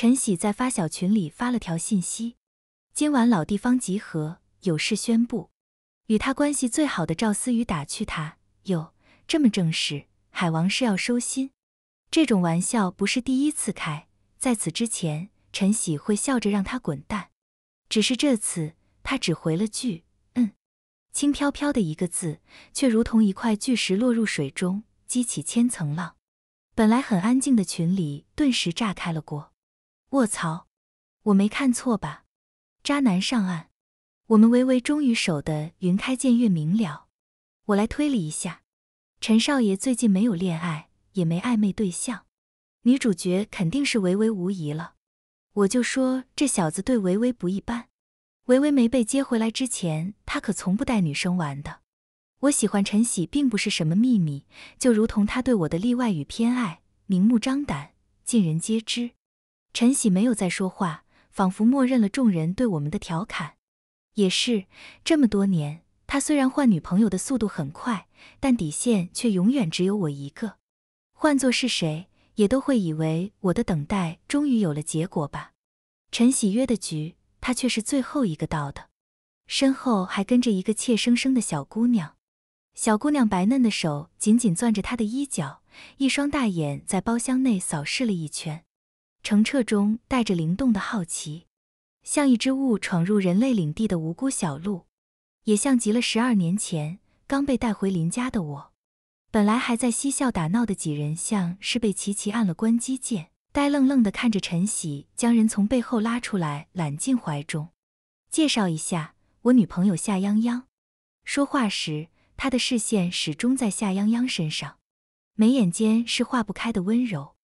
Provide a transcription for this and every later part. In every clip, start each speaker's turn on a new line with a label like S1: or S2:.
S1: 陈喜在发小群里发了条信息：“今晚老地方集合，有事宣布。”与他关系最好的赵思雨打趣他：“哟，这么正式，海王是要收心？这种玩笑不是第一次开，在此之前，陈喜会笑着让他滚蛋。只是这次，他只回了句‘嗯’，轻飘飘的一个字，却如同一块巨石落入水中，激起千层浪。本来很安静的群里，顿时炸开了锅。”卧槽，我没看错吧？渣男上岸，我们微微终于守得云开见月明了。我来推理一下，陈少爷最近没有恋爱，也没暧昧对象，女主角肯定是维维无疑了。我就说这小子对维维不一般。维维没被接回来之前，他可从不带女生玩的。我喜欢陈喜并不是什么秘密，就如同他对我的例外与偏爱，明目张胆，尽人皆知。陈喜没有再说话，仿佛默认了众人对我们的调侃。也是这么多年，他虽然换女朋友的速度很快，但底线却永远只有我一个。换做是谁，也都会以为我的等待终于有了结果吧。陈喜约的局，他却是最后一个到的，身后还跟着一个怯生生的小姑娘。小姑娘白嫩的手紧紧攥着他的衣角，一双大眼在包厢内扫视了一圈。澄澈中带着灵动的好奇，像一只误闯入人类领地的无辜小鹿，也像极了十二年前刚被带回林家的我。本来还在嬉笑打闹的几人，像是被齐齐按了关机键，呆愣愣地看着陈喜将人从背后拉出来，揽进怀中。介绍一下，我女朋友夏泱泱。说话时，他的视线始终在夏泱泱身上，眉眼间是化不开的温柔。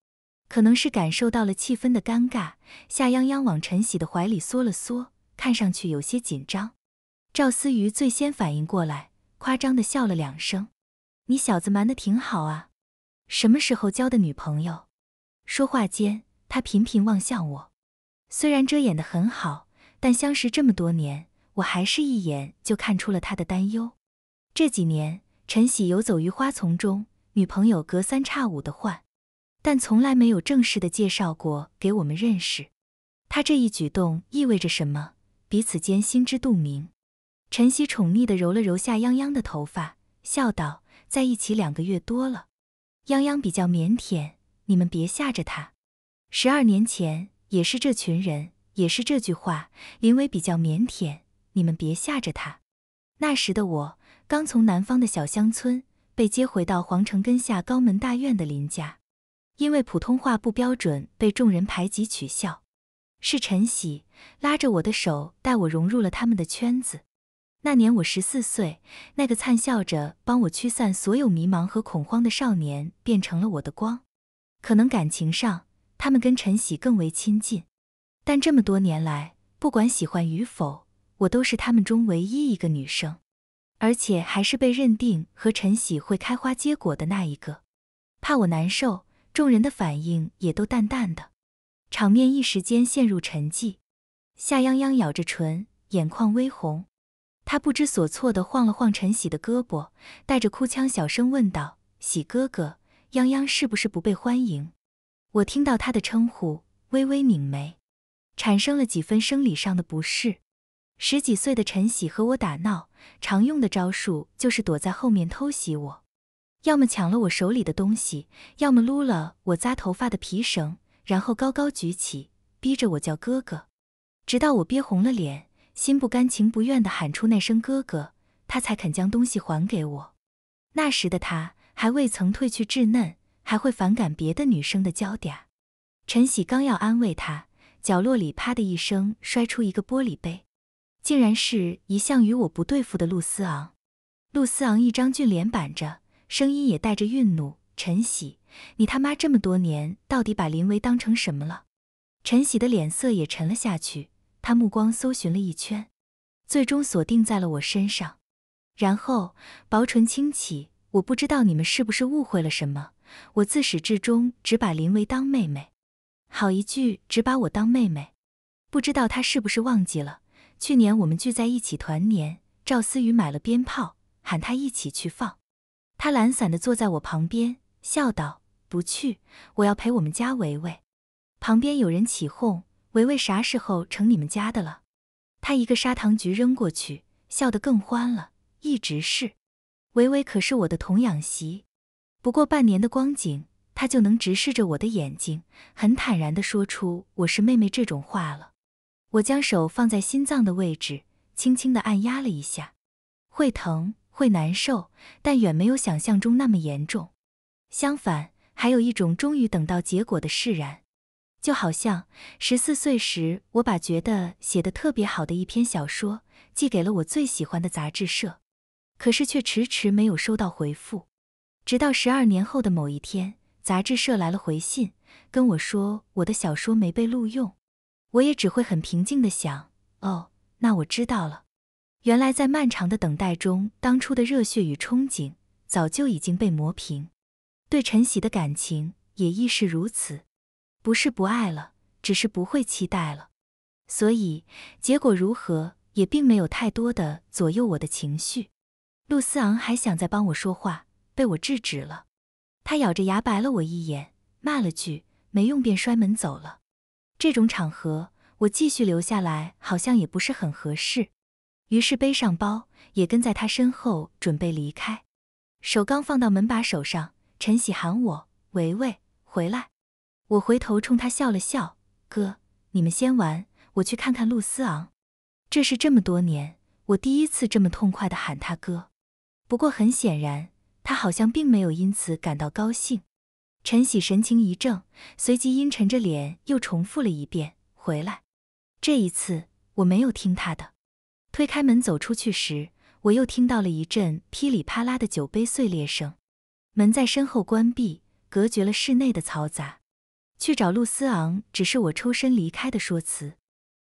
S1: 可能是感受到了气氛的尴尬，夏泱泱往陈喜的怀里缩了缩，看上去有些紧张。赵思雨最先反应过来，夸张的笑了两声：“你小子瞒得挺好啊，什么时候交的女朋友？”说话间，他频频望向我。虽然遮掩的很好，但相识这么多年，我还是一眼就看出了他的担忧。这几年，陈喜游走于花丛中，女朋友隔三差五的换。但从来没有正式的介绍过给我们认识，他这一举动意味着什么？彼此间心知肚明。陈曦宠溺地揉了揉夏泱泱的头发，笑道：“在一起两个月多了，泱泱比较腼腆，你们别吓着他。十二年前也是这群人，也是这句话。林伟比较腼腆，你们别吓着他。那时的我刚从南方的小乡村被接回到皇城根下高门大院的林家。因为普通话不标准，被众人排挤取笑，是陈喜拉着我的手，带我融入了他们的圈子。那年我十四岁，那个灿笑着帮我驱散所有迷茫和恐慌的少年，变成了我的光。可能感情上，他们跟陈喜更为亲近，但这么多年来，不管喜欢与否，我都是他们中唯一一个女生，而且还是被认定和陈喜会开花结果的那一个，怕我难受。众人的反应也都淡淡的，场面一时间陷入沉寂。夏泱泱咬着唇，眼眶微红，他不知所措的晃了晃陈喜的胳膊，带着哭腔小声问道：“喜哥哥，泱泱是不是不被欢迎？”我听到他的称呼，微微拧眉，产生了几分生理上的不适。十几岁的陈喜和我打闹，常用的招数就是躲在后面偷袭我。要么抢了我手里的东西，要么撸了我扎头发的皮绳，然后高高举起，逼着我叫哥哥，直到我憋红了脸，心不甘情不愿的喊出那声哥哥，他才肯将东西还给我。那时的他还未曾褪去稚嫩，还会反感别的女生的娇嗲。陈喜刚要安慰他，角落里啪的一声摔出一个玻璃杯，竟然是一向与我不对付的陆思昂。陆思昂一张俊脸板着。声音也带着愠怒：“陈喜，你他妈这么多年到底把林维当成什么了？”陈喜的脸色也沉了下去，他目光搜寻了一圈，最终锁定在了我身上，然后薄唇轻启：“我不知道你们是不是误会了什么，我自始至终只把林维当妹妹。”好一句“只把我当妹妹”，不知道他是不是忘记了去年我们聚在一起团年，赵思雨买了鞭炮，喊他一起去放。他懒散的坐在我旁边，笑道：“不去，我要陪我们家维维。”旁边有人起哄：“维维啥时候成你们家的了？”他一个砂糖橘扔过去，笑得更欢了。一直是，维维可是我的童养媳。不过半年的光景，他就能直视着我的眼睛，很坦然的说出“我是妹妹”这种话了。我将手放在心脏的位置，轻轻的按压了一下，会疼。会难受，但远没有想象中那么严重。相反，还有一种终于等到结果的释然。就好像十四岁时，我把觉得写的特别好的一篇小说寄给了我最喜欢的杂志社，可是却迟迟没有收到回复。直到十二年后的某一天，杂志社来了回信，跟我说我的小说没被录用。我也只会很平静的想：哦，那我知道了。原来在漫长的等待中，当初的热血与憧憬早就已经被磨平，对陈喜的感情也亦是如此，不是不爱了，只是不会期待了。所以结果如何也并没有太多的左右我的情绪。陆思昂还想再帮我说话，被我制止了。他咬着牙白了我一眼，骂了句没用，便摔门走了。这种场合，我继续留下来好像也不是很合适。于是背上包，也跟在他身后准备离开。手刚放到门把手上，陈喜喊我：“维维，回来！”我回头冲他笑了笑：“哥，你们先玩，我去看看陆思昂。”这是这么多年我第一次这么痛快地喊他哥。不过很显然，他好像并没有因此感到高兴。陈喜神情一怔，随即阴沉着脸又重复了一遍：“回来！”这一次我没有听他的。推开门走出去时，我又听到了一阵噼里啪啦的酒杯碎裂声。门在身后关闭，隔绝了室内的嘈杂。去找陆思昂只是我抽身离开的说辞。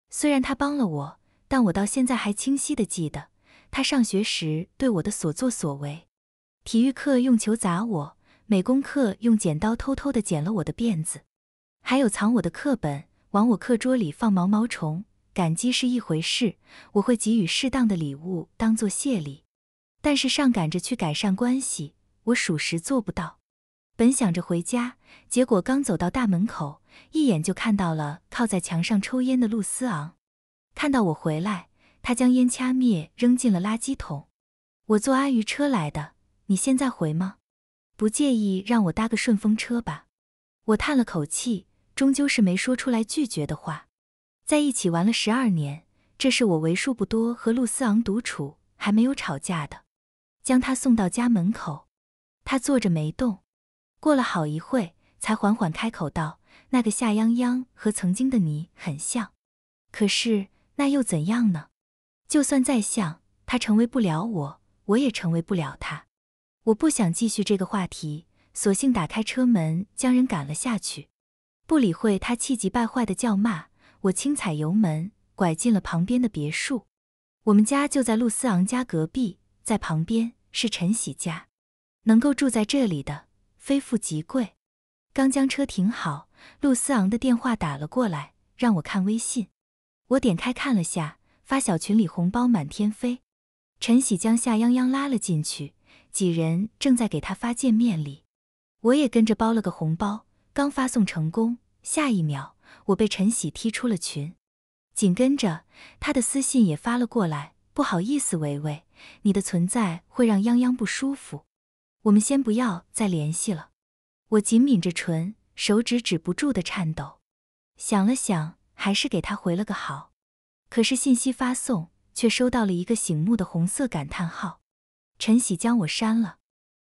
S1: 虽然他帮了我，但我到现在还清晰的记得他上学时对我的所作所为：体育课用球砸我，美工课用剪刀偷偷的剪了我的辫子，还有藏我的课本，往我课桌里放毛毛虫。感激是一回事，我会给予适当的礼物当做谢礼，但是上赶着去改善关系，我属实做不到。本想着回家，结果刚走到大门口，一眼就看到了靠在墙上抽烟的陆思昂。看到我回来，他将烟掐灭，扔进了垃圾桶。我坐阿鱼车来的，你现在回吗？不介意让我搭个顺风车吧？我叹了口气，终究是没说出来拒绝的话。在一起玩了十二年，这是我为数不多和陆思昂独处还没有吵架的。将他送到家门口，他坐着没动，过了好一会，才缓缓开口道：“那个夏泱泱和曾经的你很像，可是那又怎样呢？就算再像，他成为不了我，我也成为不了他。”我不想继续这个话题，索性打开车门将人赶了下去，不理会他气急败坏的叫骂。我轻踩油门，拐进了旁边的别墅。我们家就在陆思昂家隔壁，在旁边是陈喜家。能够住在这里的，非富即贵。刚将车停好，陆思昂的电话打了过来，让我看微信。我点开看了下，发小群里红包满天飞。陈喜将夏泱泱拉了进去，几人正在给他发见面礼。我也跟着包了个红包，刚发送成功，下一秒。我被陈喜踢出了群，紧跟着他的私信也发了过来。不好意思，维维，你的存在会让泱泱不舒服，我们先不要再联系了。我紧抿着唇，手指止不住的颤抖，想了想，还是给他回了个好。可是信息发送却收到了一个醒目的红色感叹号。陈喜将我删了。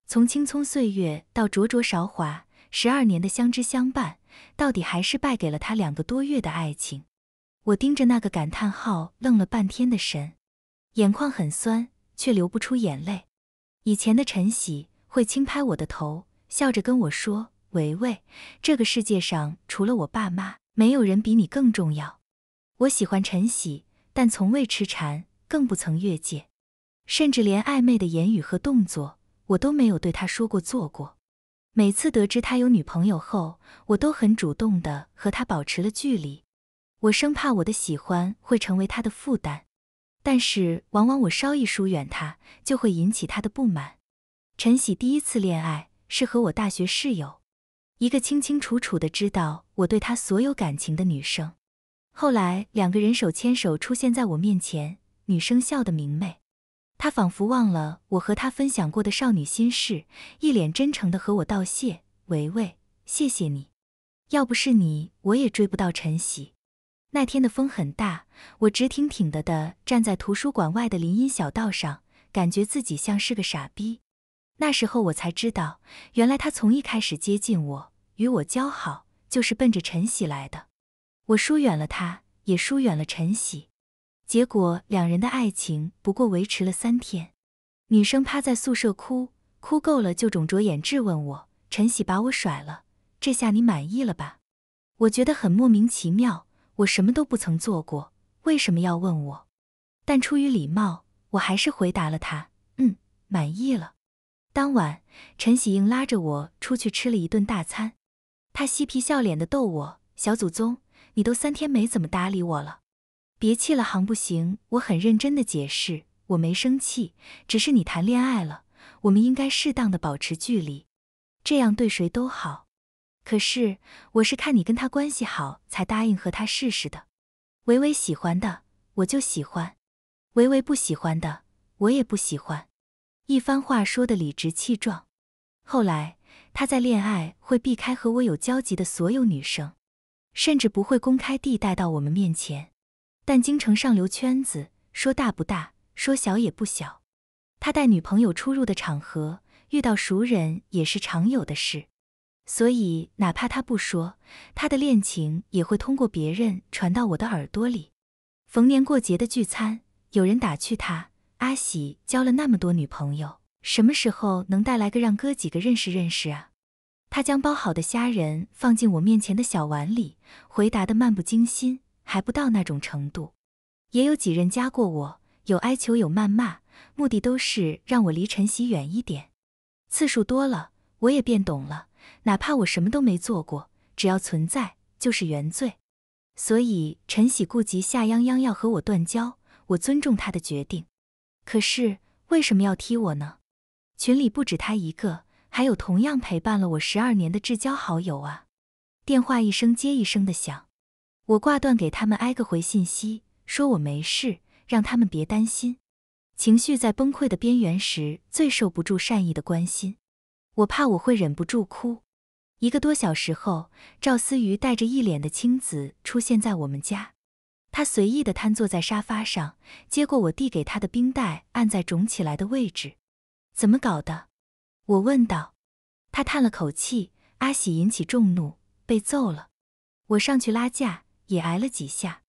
S1: 从青葱岁月到灼灼韶华，十二年的相知相伴。到底还是败给了他两个多月的爱情。我盯着那个感叹号愣了半天的神，眼眶很酸，却流不出眼泪。以前的陈喜会轻拍我的头，笑着跟我说：“维维，这个世界上除了我爸妈，没有人比你更重要。”我喜欢陈喜，但从未痴缠，更不曾越界，甚至连暧昧的言语和动作，我都没有对他说过做过。每次得知他有女朋友后，我都很主动的和他保持了距离，我生怕我的喜欢会成为他的负担，但是往往我稍一疏远他，就会引起他的不满。陈喜第一次恋爱是和我大学室友，一个清清楚楚的知道我对他所有感情的女生，后来两个人手牵手出现在我面前，女生笑得明媚。他仿佛忘了我和他分享过的少女心事，一脸真诚的和我道谢：“维维，谢谢你，要不是你，我也追不到陈喜。”那天的风很大，我直挺挺的的站在图书馆外的林荫小道上，感觉自己像是个傻逼。那时候我才知道，原来他从一开始接近我，与我交好，就是奔着陈喜来的。我疏远了他，也疏远了陈喜。结果两人的爱情不过维持了三天，女生趴在宿舍哭，哭够了就肿着眼质问我：“陈喜把我甩了，这下你满意了吧？”我觉得很莫名其妙，我什么都不曾做过，为什么要问我？但出于礼貌，我还是回答了他：“嗯，满意了。”当晚，陈喜硬拉着我出去吃了一顿大餐，他嬉皮笑脸的逗我：“小祖宗，你都三天没怎么搭理我了。”别气了，行不行？我很认真的解释，我没生气，只是你谈恋爱了，我们应该适当的保持距离，这样对谁都好。可是我是看你跟他关系好才答应和他试试的。维维喜欢的，我就喜欢；维维不喜欢的，我也不喜欢。一番话说的理直气壮。后来他在恋爱会避开和我有交集的所有女生，甚至不会公开地带到我们面前。但京城上流圈子说大不大，说小也不小。他带女朋友出入的场合，遇到熟人也是常有的事。所以哪怕他不说，他的恋情也会通过别人传到我的耳朵里。逢年过节的聚餐，有人打趣他：“阿喜交了那么多女朋友，什么时候能带来个让哥几个认识认识啊？”他将剥好的虾仁放进我面前的小碗里，回答得漫不经心。还不到那种程度，也有几人加过我，有哀求，有谩骂，目的都是让我离陈喜远一点。次数多了，我也变懂了，哪怕我什么都没做过，只要存在就是原罪。所以陈喜顾及夏泱泱要和我断交，我尊重他的决定。可是为什么要踢我呢？群里不止他一个，还有同样陪伴了我十二年的至交好友啊！电话一声接一声的响。我挂断，给他们挨个回信息，说我没事，让他们别担心。情绪在崩溃的边缘时，最受不住善意的关心。我怕我会忍不住哭。一个多小时后，赵思瑜带着一脸的青紫出现在我们家。他随意的瘫坐在沙发上，接过我递给他的冰袋，按在肿起来的位置。怎么搞的？我问道。他叹了口气：“阿喜引起众怒，被揍了。”我上去拉架。也挨了几下，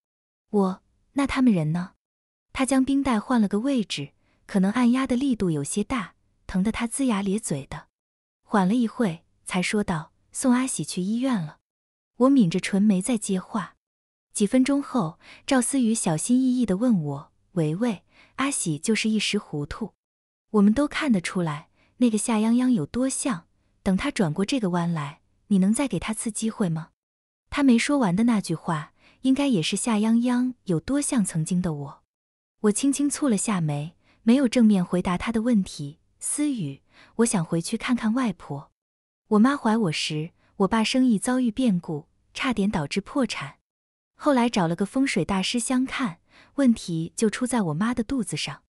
S1: 我那他们人呢？他将冰袋换了个位置，可能按压的力度有些大，疼得他龇牙咧嘴的，缓了一会才说道：“送阿喜去医院了。”我抿着唇没再接话。几分钟后，赵思雨小心翼翼地问我：“维维，阿喜就是一时糊涂，我们都看得出来，那个夏泱泱有多像。等他转过这个弯来，你能再给他次机会吗？”他没说完的那句话。应该也是夏泱泱有多像曾经的我。我轻轻蹙了下眉，没有正面回答他的问题。思雨，我想回去看看外婆。我妈怀我时，我爸生意遭遇变故，差点导致破产。后来找了个风水大师相看，问题就出在我妈的肚子上。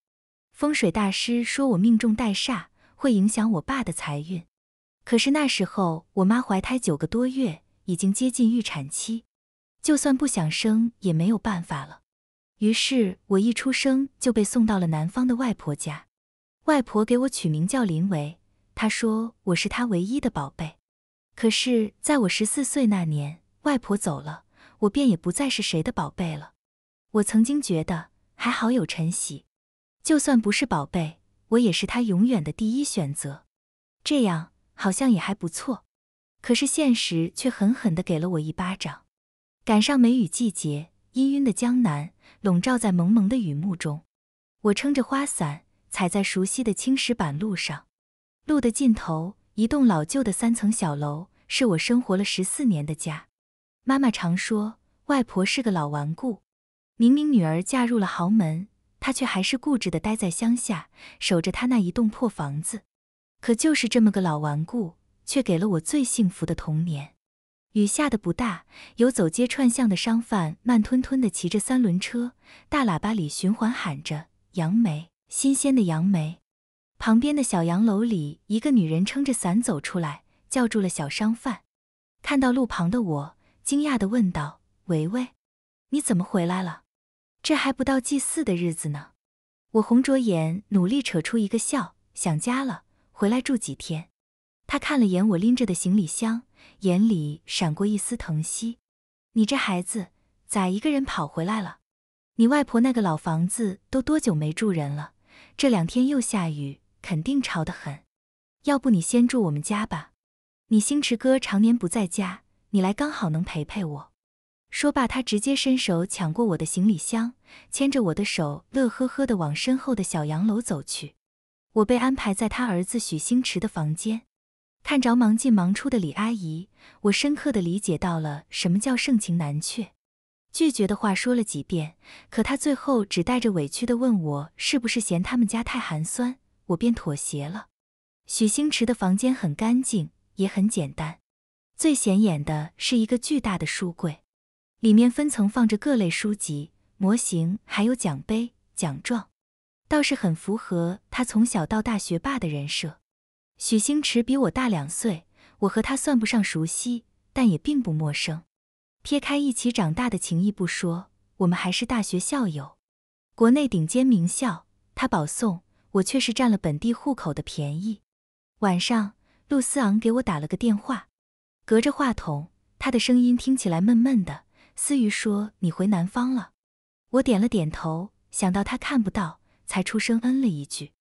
S1: 风水大师说我命中带煞，会影响我爸的财运。可是那时候我妈怀胎九个多月，已经接近预产期。就算不想生也没有办法了，于是我一出生就被送到了南方的外婆家，外婆给我取名叫林维，她说我是她唯一的宝贝。可是在我十四岁那年，外婆走了，我便也不再是谁的宝贝了。我曾经觉得还好有陈喜，就算不是宝贝，我也是他永远的第一选择，这样好像也还不错。可是现实却狠狠的给了我一巴掌。赶上梅雨季节，氤氲的江南笼罩在蒙蒙的雨幕中。我撑着花伞，踩在熟悉的青石板路上。路的尽头，一栋老旧的三层小楼，是我生活了十四年的家。妈妈常说，外婆是个老顽固，明明女儿嫁入了豪门，她却还是固执地待在乡下，守着她那一栋破房子。可就是这么个老顽固，却给了我最幸福的童年。雨下的不大，有走街串巷的商贩慢吞吞地骑着三轮车，大喇叭里循环喊着“杨梅，新鲜的杨梅”。旁边的小洋楼里，一个女人撑着伞走出来，叫住了小商贩。看到路旁的我，惊讶地问道：“维维，你怎么回来了？这还不到祭祀的日子呢。”我红着眼，努力扯出一个笑：“想家了，回来住几天。”她看了眼我拎着的行李箱。眼里闪过一丝疼惜，你这孩子咋一个人跑回来了？你外婆那个老房子都多久没住人了？这两天又下雨，肯定潮得很。要不你先住我们家吧。你星驰哥常年不在家，你来刚好能陪陪我。说罢，他直接伸手抢过我的行李箱，牵着我的手，乐呵呵地往身后的小洋楼走去。我被安排在他儿子许星驰的房间。看着忙进忙出的李阿姨，我深刻的理解到了什么叫盛情难却。拒绝的话说了几遍，可她最后只带着委屈的问我是不是嫌他们家太寒酸，我便妥协了。许星驰的房间很干净，也很简单。最显眼的是一个巨大的书柜，里面分层放着各类书籍、模型，还有奖杯、奖状，倒是很符合他从小到大学霸的人设。许星驰比我大两岁，我和他算不上熟悉，但也并不陌生。撇开一起长大的情谊不说，我们还是大学校友，国内顶尖名校。他保送，我却是占了本地户口的便宜。晚上，陆思昂给我打了个电话，隔着话筒，他的声音听起来闷闷的。思雨说：“你回南方了？”我点了点头，想到他看不到，才出声嗯了一句。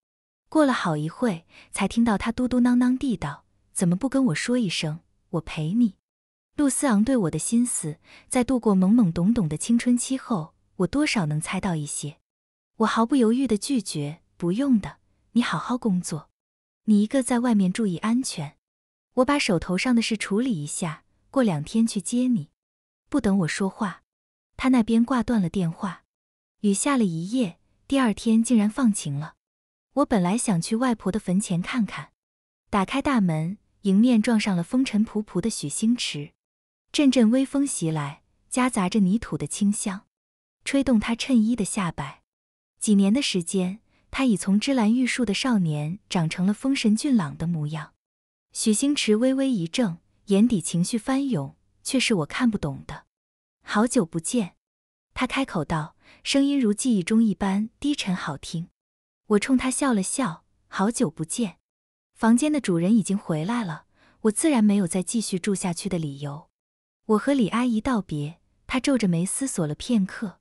S1: 过了好一会才听到他嘟嘟囔囔地道：“怎么不跟我说一声，我陪你？”陆思昂对我的心思，在度过懵懵懂懂的青春期后，我多少能猜到一些。我毫不犹豫地拒绝：“不用的，你好好工作，你一个在外面注意安全。我把手头上的事处理一下，过两天去接你。”不等我说话，他那边挂断了电话。雨下了一夜，第二天竟然放晴了。我本来想去外婆的坟前看看，打开大门，迎面撞上了风尘仆仆的许星池。阵阵微风袭来，夹杂着泥土的清香，吹动他衬衣的下摆。几年的时间，他已从芝兰玉树的少年长成了风神俊朗的模样。许星池微微一怔，眼底情绪翻涌，却是我看不懂的。好久不见，他开口道，声音如记忆中一般低沉好听。我冲他笑了笑，好久不见，房间的主人已经回来了，我自然没有再继续住下去的理由。我和李阿姨道别，她皱着眉思索了片刻：“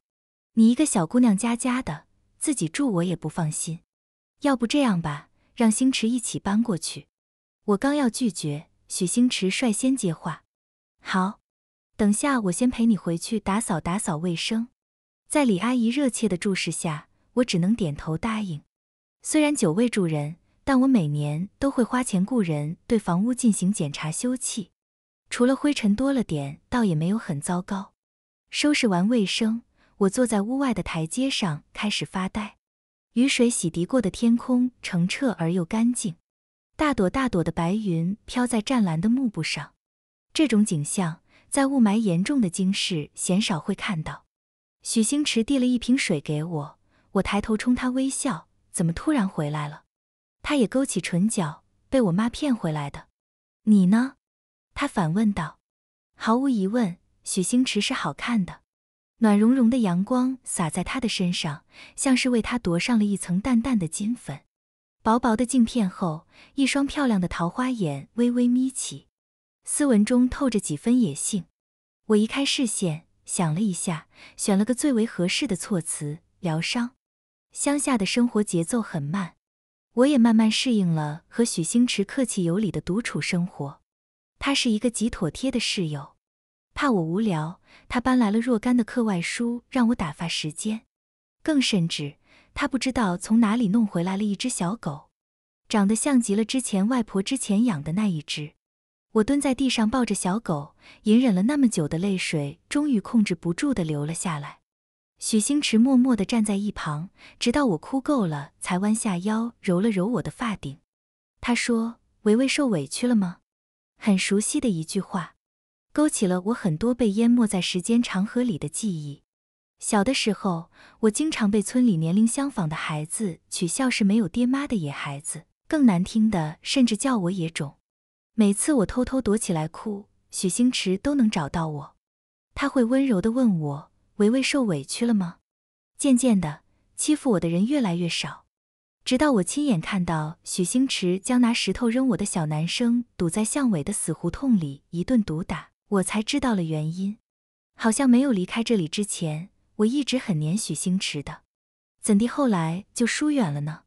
S1: 你一个小姑娘家家的，自己住我也不放心，要不这样吧，让星驰一起搬过去。”我刚要拒绝，许星驰率先接话：“好，等下我先陪你回去打扫打扫卫生。”在李阿姨热切的注视下，我只能点头答应。虽然久未住人，但我每年都会花钱雇人对房屋进行检查修葺。除了灰尘多了点，倒也没有很糟糕。收拾完卫生，我坐在屋外的台阶上开始发呆。雨水洗涤过的天空澄澈而又干净，大朵大朵的白云飘在湛蓝的幕布上。这种景象在雾霾严重的京市鲜少会看到。许星驰递了一瓶水给我，我抬头冲他微笑。怎么突然回来了？他也勾起唇角，被我妈骗回来的。你呢？他反问道。毫无疑问，许星驰是好看的。暖融融的阳光洒在他的身上，像是为他夺上了一层淡淡的金粉。薄薄的镜片后，一双漂亮的桃花眼微微眯起，斯文中透着几分野性。我移开视线，想了一下，选了个最为合适的措辞：疗伤。乡下的生活节奏很慢，我也慢慢适应了和许星驰客气有礼的独处生活。他是一个极妥帖的室友，怕我无聊，他搬来了若干的课外书让我打发时间。更甚至，他不知道从哪里弄回来了一只小狗，长得像极了之前外婆之前养的那一只。我蹲在地上抱着小狗，隐忍了那么久的泪水，终于控制不住的流了下来。许星驰默默地站在一旁，直到我哭够了，才弯下腰揉了揉我的发顶。他说：“维维受委屈了吗？”很熟悉的一句话，勾起了我很多被淹没在时间长河里的记忆。小的时候，我经常被村里年龄相仿的孩子取笑，是没有爹妈的野孩子。更难听的，甚至叫我野种。每次我偷偷躲起来哭，许星驰都能找到我。他会温柔地问我。维维受委屈了吗？渐渐的，欺负我的人越来越少，直到我亲眼看到许星驰将拿石头扔我的小男生堵在巷尾的死胡同里一顿毒打，我才知道了原因。好像没有离开这里之前，我一直很黏许星驰的，怎地后来就疏远了呢？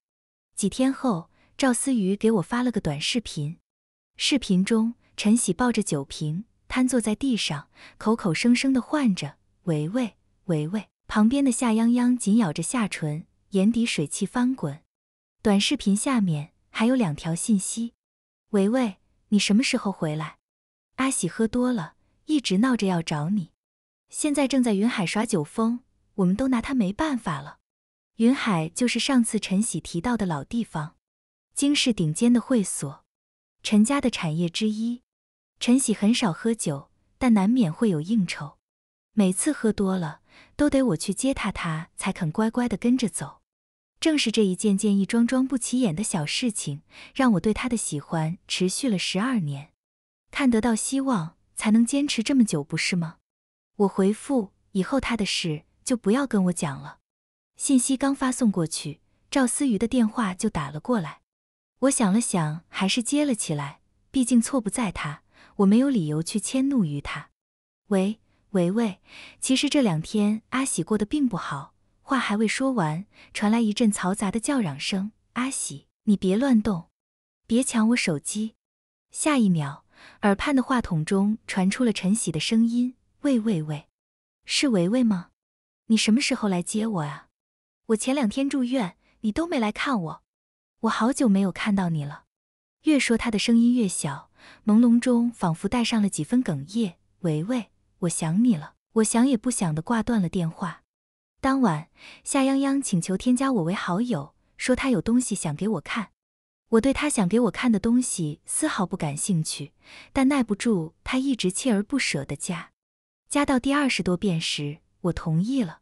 S1: 几天后，赵思雨给我发了个短视频，视频中陈喜抱着酒瓶瘫坐在地上，口口声声的唤着。维维，维维，旁边的夏泱泱紧咬着下唇，眼底水汽翻滚。短视频下面还有两条信息。维维，你什么时候回来？阿喜喝多了，一直闹着要找你，现在正在云海耍酒疯，我们都拿他没办法了。云海就是上次陈喜提到的老地方，京市顶尖的会所，陈家的产业之一。陈喜很少喝酒，但难免会有应酬。每次喝多了，都得我去接他，他才肯乖乖的跟着走。正是这一件件、一桩桩不起眼的小事情，让我对他的喜欢持续了十二年。看得到希望，才能坚持这么久，不是吗？我回复：以后他的事就不要跟我讲了。信息刚发送过去，赵思瑜的电话就打了过来。我想了想，还是接了起来。毕竟错不在他，我没有理由去迁怒于他。喂。维维，其实这两天阿喜过得并不好。话还未说完，传来一阵嘈杂的叫嚷声。阿喜，你别乱动，别抢我手机。下一秒，耳畔的话筒中传出了陈喜的声音：“喂喂喂，是维维吗？你什么时候来接我啊？我前两天住院，你都没来看我，我好久没有看到你了。”越说，他的声音越小，朦胧中仿佛带上了几分哽咽。维维。我想你了，我想也不想的挂断了电话。当晚，夏泱泱请求添加我为好友，说他有东西想给我看。我对他想给我看的东西丝毫不感兴趣，但耐不住他一直锲而不舍的加，加到第二十多遍时，我同意了。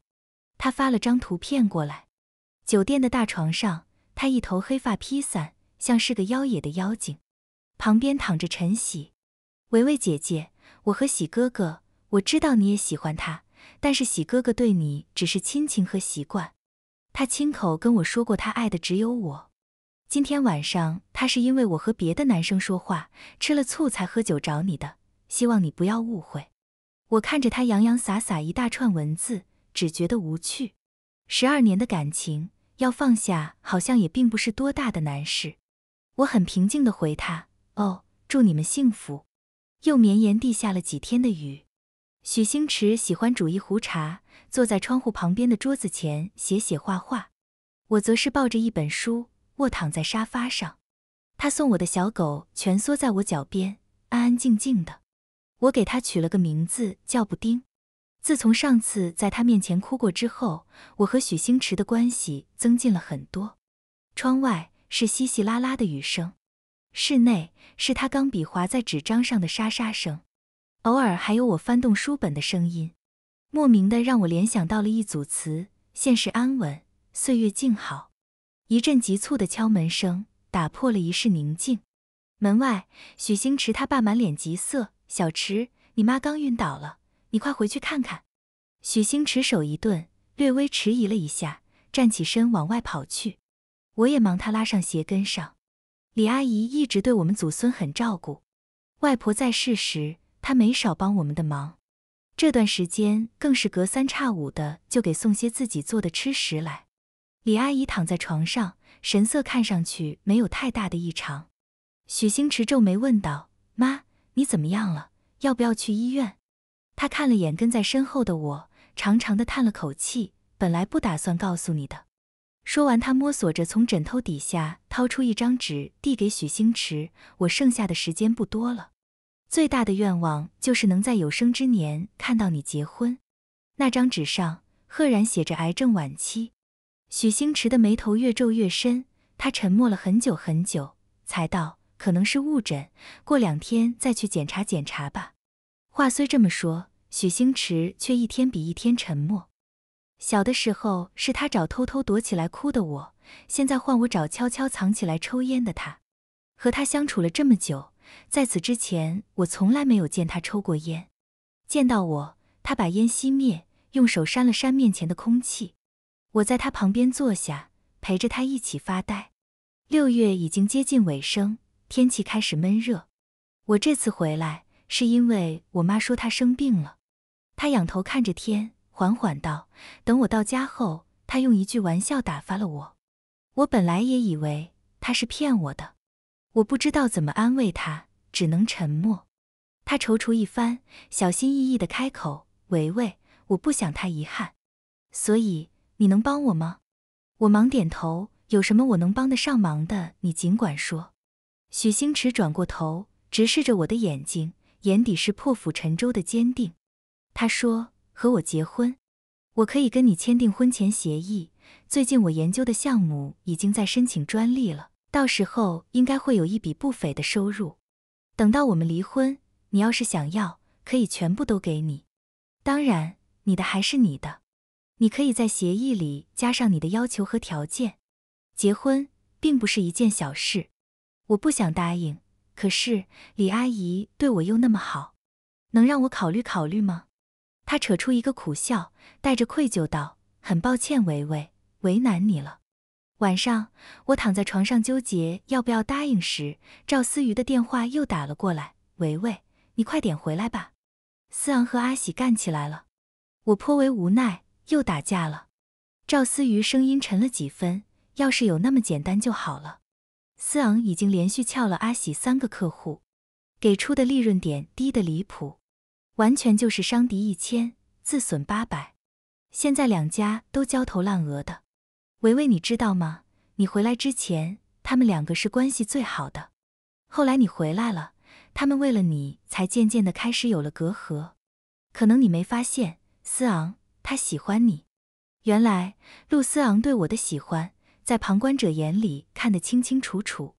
S1: 他发了张图片过来，酒店的大床上，他一头黑发披散，像是个妖野的妖精，旁边躺着陈喜，维维姐姐，我和喜哥哥。我知道你也喜欢他，但是喜哥哥对你只是亲情和习惯。他亲口跟我说过，他爱的只有我。今天晚上他是因为我和别的男生说话，吃了醋才喝酒找你的，希望你不要误会。我看着他洋洋洒洒一大串文字，只觉得无趣。十二年的感情要放下，好像也并不是多大的难事。我很平静地回他：哦，祝你们幸福。又绵延地下了几天的雨。许星驰喜欢煮一壶茶，坐在窗户旁边的桌子前写写画画。我则是抱着一本书，卧躺在沙发上。他送我的小狗蜷缩在我脚边，安安静静的。我给它取了个名字叫布丁。自从上次在他面前哭过之后，我和许星驰的关系增进了很多。窗外是稀稀拉拉的雨声，室内是他钢笔划在纸张上的沙沙声。偶尔还有我翻动书本的声音，莫名的让我联想到了一组词：现实安稳，岁月静好。一阵急促的敲门声打破了一世宁静。门外，许星驰他爸满脸急色：“小池，你妈刚晕倒了，你快回去看看。”许星驰手一顿，略微迟疑了一下，站起身往外跑去。我也忙他拉上鞋跟上。李阿姨一直对我们祖孙很照顾，外婆在世时。他没少帮我们的忙，这段时间更是隔三差五的就给送些自己做的吃食来。李阿姨躺在床上，神色看上去没有太大的异常。许星驰皱眉问道：“妈，你怎么样了？要不要去医院？”他看了眼跟在身后的我，长长的叹了口气。本来不打算告诉你的。说完，他摸索着从枕头底下掏出一张纸，递给许星驰：“我剩下的时间不多了。”最大的愿望就是能在有生之年看到你结婚。那张纸上赫然写着“癌症晚期”。许星驰的眉头越皱越深，他沉默了很久很久，才道：“可能是误诊，过两天再去检查检查吧。”话虽这么说，许星驰却一天比一天沉默。小的时候是他找偷偷躲起来哭的我，现在换我找悄悄藏起来抽烟的他。和他相处了这么久。在此之前，我从来没有见他抽过烟。见到我，他把烟熄灭，用手扇了扇面前的空气。我在他旁边坐下，陪着他一起发呆。六月已经接近尾声，天气开始闷热。我这次回来是因为我妈说她生病了。她仰头看着天，缓缓道：“等我到家后，她用一句玩笑打发了我。我本来也以为她是骗我的。”我不知道怎么安慰他，只能沉默。他踌躇一番，小心翼翼地开口：“维维，我不想他遗憾，所以你能帮我吗？”我忙点头：“有什么我能帮得上忙的，你尽管说。”许星驰转过头，直视着我的眼睛，眼底是破釜沉舟的坚定。他说：“和我结婚，我可以跟你签订婚前协议。最近我研究的项目已经在申请专利了。”到时候应该会有一笔不菲的收入。等到我们离婚，你要是想要，可以全部都给你。当然，你的还是你的，你可以在协议里加上你的要求和条件。结婚并不是一件小事，我不想答应，可是李阿姨对我又那么好，能让我考虑考虑吗？她扯出一个苦笑，带着愧疚道：“很抱歉，维维，为难你了。”晚上，我躺在床上纠结要不要答应时，赵思瑜的电话又打了过来。维维，你快点回来吧，思昂和阿喜干起来了。我颇为无奈，又打架了。赵思瑜声音沉了几分，要是有那么简单就好了。思昂已经连续撬了阿喜三个客户，给出的利润点低得离谱，完全就是伤敌一千，自损八百。现在两家都焦头烂额的。维维，你知道吗？你回来之前，他们两个是关系最好的。后来你回来了，他们为了你才渐渐的开始有了隔阂。可能你没发现，思昂他喜欢你。原来陆思昂对我的喜欢，在旁观者眼里看得清清楚楚。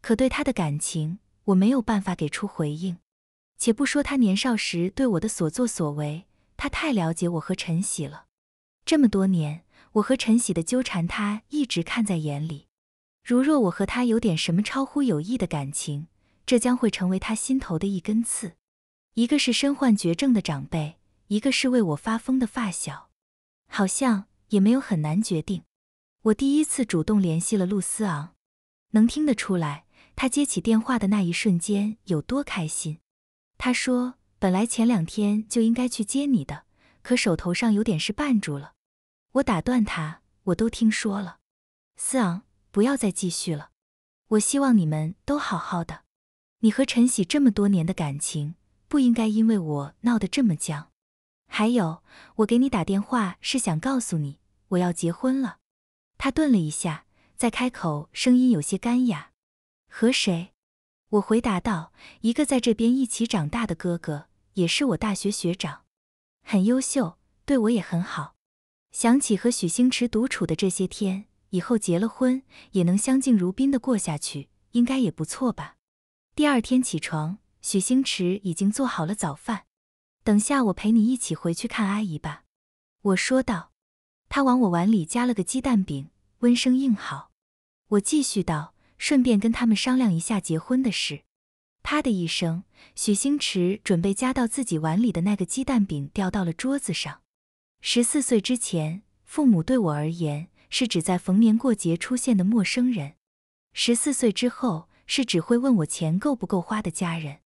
S1: 可对他的感情，我没有办法给出回应。且不说他年少时对我的所作所为，他太了解我和陈喜了。这么多年。我和陈喜的纠缠，他一直看在眼里。如若我和他有点什么超乎友谊的感情，这将会成为他心头的一根刺。一个是身患绝症的长辈，一个是为我发疯的发小，好像也没有很难决定。我第一次主动联系了陆思昂，能听得出来，他接起电话的那一瞬间有多开心。他说：“本来前两天就应该去接你的，可手头上有点事绊住了。”我打断他，我都听说了，思昂，不要再继续了。我希望你们都好好的。你和陈喜这么多年的感情，不应该因为我闹得这么僵。还有，我给你打电话是想告诉你，我要结婚了。他顿了一下，再开口，声音有些干哑。和谁？我回答道，一个在这边一起长大的哥哥，也是我大学学长，很优秀，对我也很好。想起和许星驰独处的这些天，以后结了婚也能相敬如宾的过下去，应该也不错吧。第二天起床，许星驰已经做好了早饭，等下我陪你一起回去看阿姨吧，我说道。他往我碗里夹了个鸡蛋饼，温声应好。我继续道，顺便跟他们商量一下结婚的事。啪的一声，许星驰准备夹到自己碗里的那个鸡蛋饼掉到了桌子上。十四岁之前，父母对我而言是指在逢年过节出现的陌生人；十四岁之后，是只会问我钱够不够花的家人。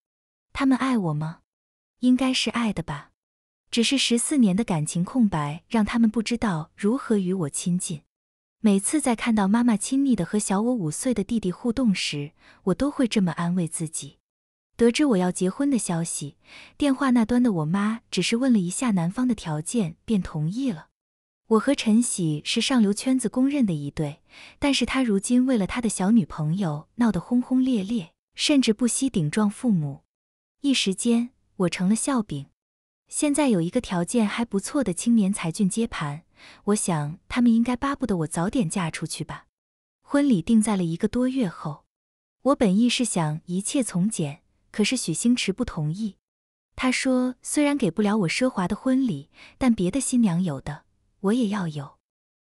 S1: 他们爱我吗？应该是爱的吧，只是十四年的感情空白让他们不知道如何与我亲近。每次在看到妈妈亲密的和小我五岁的弟弟互动时，我都会这么安慰自己。得知我要结婚的消息，电话那端的我妈只是问了一下男方的条件，便同意了。我和陈喜是上流圈子公认的一对，但是他如今为了他的小女朋友闹得轰轰烈烈，甚至不惜顶撞父母。一时间，我成了笑柄。现在有一个条件还不错的青年才俊接盘，我想他们应该巴不得我早点嫁出去吧。婚礼定在了一个多月后，我本意是想一切从简。可是许星驰不同意，他说：“虽然给不了我奢华的婚礼，但别的新娘有的我也要有，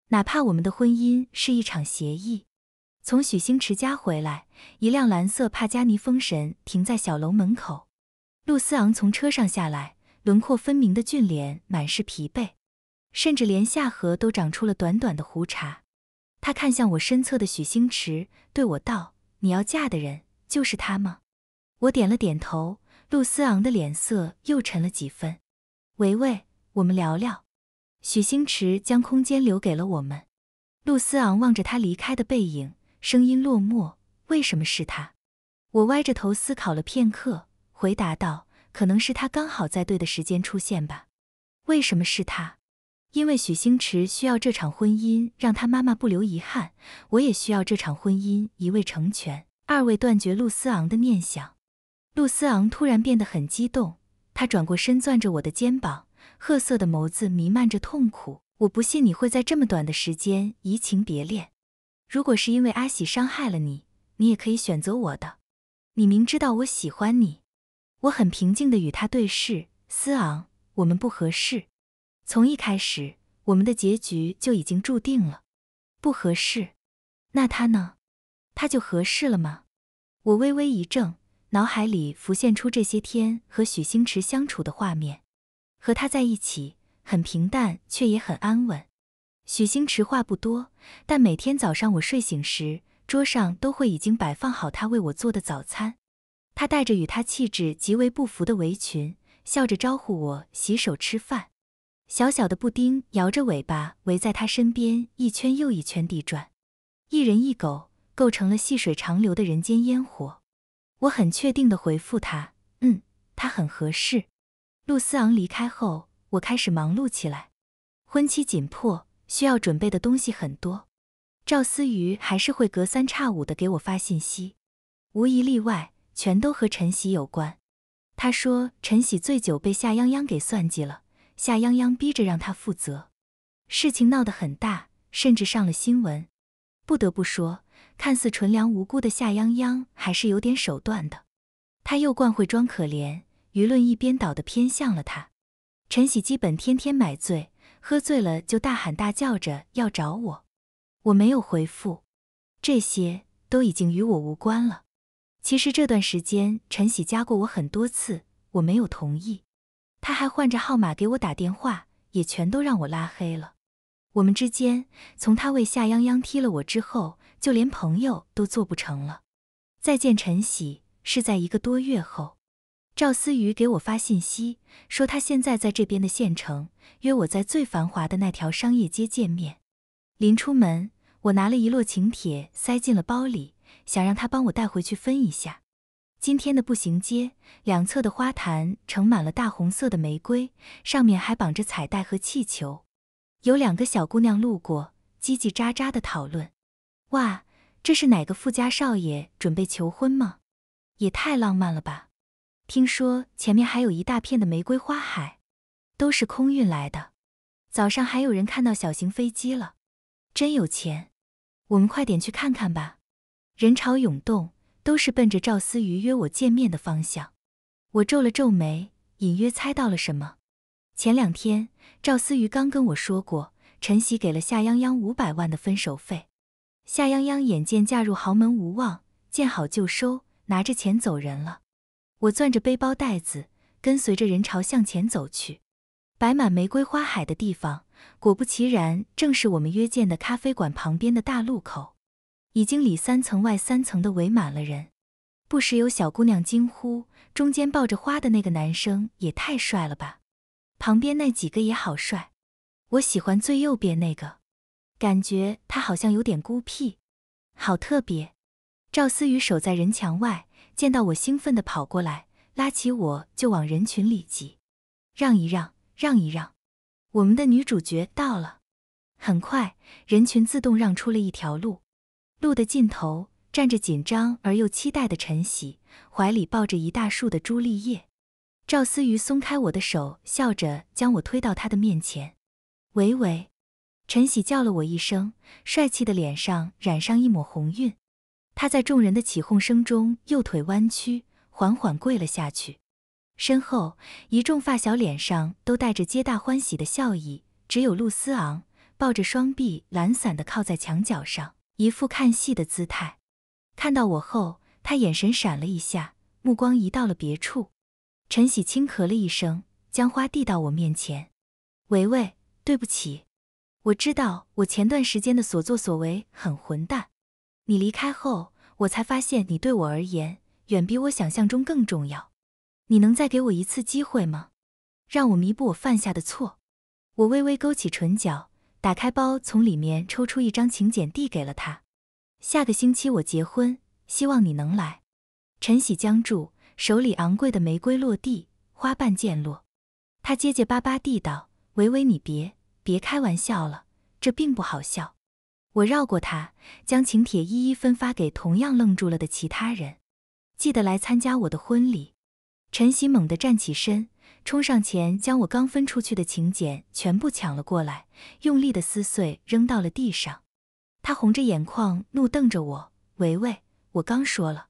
S1: 哪怕我们的婚姻是一场协议。”从许星驰家回来，一辆蓝色帕加尼风神停在小楼门口，陆思昂从车上下来，轮廓分明的俊脸满是疲惫，甚至连下颌都长出了短短的胡茬。他看向我身侧的许星驰，对我道：“你要嫁的人就是他吗？”我点了点头，陆思昂的脸色又沉了几分。喂喂，我们聊聊。许星驰将空间留给了我们。陆思昂望着他离开的背影，声音落寞：“为什么是他？”我歪着头思考了片刻，回答道：“可能是他刚好在对的时间出现吧。”“为什么是他？”“因为许星驰需要这场婚姻让他妈妈不留遗憾，我也需要这场婚姻一味成全，二位断绝陆思昂的念想。”陆思昂突然变得很激动，他转过身，攥着我的肩膀，褐色的眸子弥漫着痛苦。我不信你会在这么短的时间移情别恋。如果是因为阿喜伤害了你，你也可以选择我的。你明知道我喜欢你，我很平静地与他对视。思昂，我们不合适。从一开始，我们的结局就已经注定了。不合适？那他呢？他就合适了吗？我微微一怔。脑海里浮现出这些天和许星驰相处的画面，和他在一起很平淡，却也很安稳。许星驰话不多，但每天早上我睡醒时，桌上都会已经摆放好他为我做的早餐。他带着与他气质极为不符的围裙，笑着招呼我洗手吃饭。小小的布丁摇着尾巴围在他身边一圈又一圈地转，一人一狗构成了细水长流的人间烟火。我很确定地回复他：“嗯，他很合适。”陆思昂离开后，我开始忙碌起来。婚期紧迫，需要准备的东西很多。赵思瑜还是会隔三差五地给我发信息，无一例外，全都和陈喜有关。他说陈喜醉酒被夏泱泱给算计了，夏泱泱逼着让他负责，事情闹得很大，甚至上了新闻。不得不说。看似纯良无辜的夏泱泱还是有点手段的，他又惯会装可怜，舆论一边倒的偏向了他。陈喜基本天天买醉，喝醉了就大喊大叫着要找我，我没有回复，这些都已经与我无关了。其实这段时间陈喜加过我很多次，我没有同意，他还换着号码给我打电话，也全都让我拉黑了。我们之间从他为夏泱泱踢了我之后。就连朋友都做不成了。再见陈喜是在一个多月后，赵思雨给我发信息说他现在在这边的县城，约我在最繁华的那条商业街见面。临出门，我拿了一摞请帖塞进了包里，想让他帮我带回去分一下。今天的步行街两侧的花坛盛满了大红色的玫瑰，上面还绑着彩带和气球。有两个小姑娘路过，叽叽喳喳地讨论。哇，这是哪个富家少爷准备求婚吗？也太浪漫了吧！听说前面还有一大片的玫瑰花海，都是空运来的。早上还有人看到小型飞机了，真有钱！我们快点去看看吧。人潮涌动，都是奔着赵思瑜约我见面的方向。我皱了皱眉，隐约猜到了什么。前两天赵思瑜刚跟我说过，陈曦给了夏泱泱五百万的分手费。夏泱泱眼见嫁入豪门无望，见好就收，拿着钱走人了。我攥着背包袋子，跟随着人潮向前走去。摆满玫瑰花海的地方，果不其然，正是我们约见的咖啡馆旁边的大路口。已经里三层外三层的围满了人，不时有小姑娘惊呼：“中间抱着花的那个男生也太帅了吧！”旁边那几个也好帅，我喜欢最右边那个。感觉他好像有点孤僻，好特别。赵思雨守在人墙外，见到我兴奋的跑过来，拉起我就往人群里挤。让一让，让一让，我们的女主角到了。很快，人群自动让出了一条路。路的尽头站着紧张而又期待的陈喜，怀里抱着一大束的朱丽叶。赵思雨松开我的手，笑着将我推到他的面前。喂喂。陈喜叫了我一声，帅气的脸上染上一抹红晕。他在众人的起哄声中，右腿弯曲，缓缓跪了下去。身后一众发小脸上都带着皆大欢喜的笑意，只有陆思昂抱着双臂，懒散地靠在墙角上，一副看戏的姿态。看到我后，他眼神闪了一下，目光移到了别处。陈喜轻咳了一声，将花递到我面前：“维维，对不起。”我知道我前段时间的所作所为很混蛋，你离开后，我才发现你对我而言远比我想象中更重要。你能再给我一次机会吗？让我弥补我犯下的错。我微微勾起唇角，打开包，从里面抽出一张请柬，递给了他。下个星期我结婚，希望你能来。陈喜僵住，手里昂贵的玫瑰落地，花瓣溅落。他结结巴巴地道：“维维，你别。”别开玩笑了，这并不好笑。我绕过他，将请帖一一分发给同样愣住了的其他人。记得来参加我的婚礼。陈喜猛地站起身，冲上前将我刚分出去的请柬全部抢了过来，用力的撕碎，扔到了地上。他红着眼眶，怒瞪着我：“维维，我刚说了，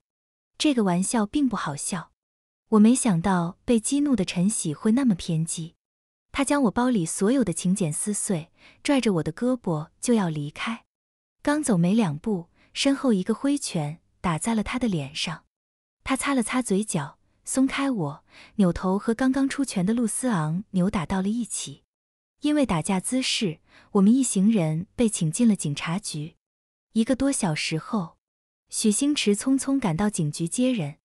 S1: 这个玩笑并不好笑。”我没想到被激怒的陈喜会那么偏激。他将我包里所有的请柬撕碎，拽着我的胳膊就要离开。刚走没两步，身后一个挥拳打在了他的脸上。他擦了擦嘴角，松开我，扭头和刚刚出拳的陆思昂扭打到了一起。因为打架滋事，我们一行人被请进了警察局。一个多小时后，许星驰匆匆赶到警局接人。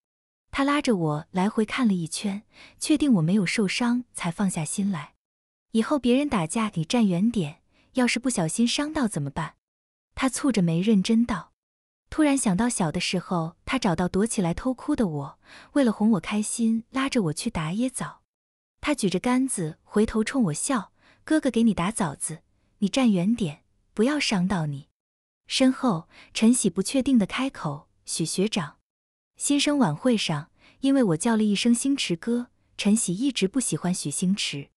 S1: 他拉着我来回看了一圈，确定我没有受伤，才放下心来。以后别人打架你站远点，要是不小心伤到怎么办？他蹙着眉认真道。突然想到小的时候，他找到躲起来偷哭的我，为了哄我开心，拉着我去打野枣。他举着杆子回头冲我笑：“哥哥给你打枣子，你站远点，不要伤到你。”身后，陈喜不确定的开口：“许学长，新生晚会上，因为我叫了一声星驰哥，陈喜一直不喜欢许星驰。”